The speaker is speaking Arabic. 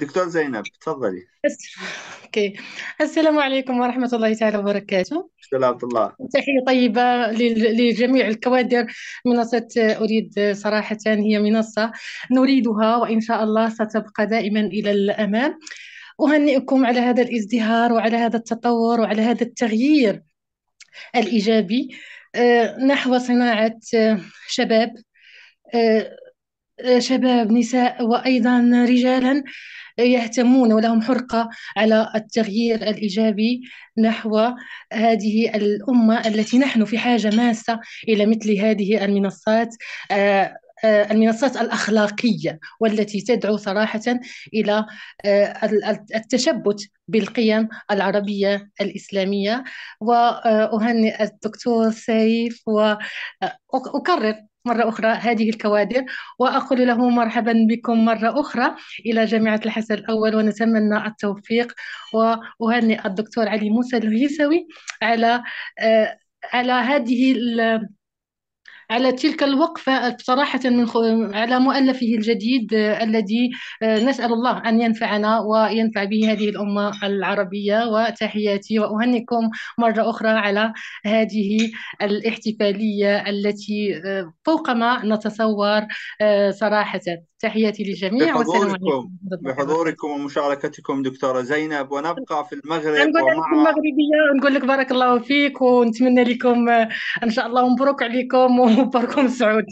دكتور زينب تفضلي اوكي السلام عليكم ورحمه الله تعالى وبركاته سلامة الله تحيه طيبه لجميع الكوادر منصه اريد صراحه هي منصه نريدها وان شاء الله ستبقى دائما الى الامام اهنئكم على هذا الازدهار وعلى هذا التطور وعلى هذا التغيير الايجابي أه، نحو صناعه أه، شباب أه، شباب نساء وايضا رجالا يهتمون ولهم حرقة على التغيير الإيجابي نحو هذه الأمة التي نحن في حاجة ماسة إلى مثل هذه المنصات آه، آه، المنصات الأخلاقية والتي تدعو صراحة إلى آه، التشبت بالقيم العربية الإسلامية وأهنئ الدكتور سيف وأكرر مرة أخرى هذه الكوادر وأقول له مرحبا بكم مرة أخرى إلى جامعة الحسن الأول ونتمنى التوفيق وأهنئ الدكتور علي موسى الهيسوي على آه، على هذه على تلك الوقفة بصراحة من على مؤلفه الجديد آه، الذي آه، نسأل الله أن ينفعنا وينفع به هذه الأمة العربية وتحياتي وأهنئكم مرة أخرى على هذه الاحتفالية التي آه، فوق ما نتصور صراحة تحياتي للجميع والسلام عليكم بحضوركم ومشاركتكم دكتوره زينب ونبقى في المغرب نقول ومع... المغربيه نقول لك بارك الله فيك ونتمنى لكم آه، ان شاء الله مبروك عليكم ومباركم السعود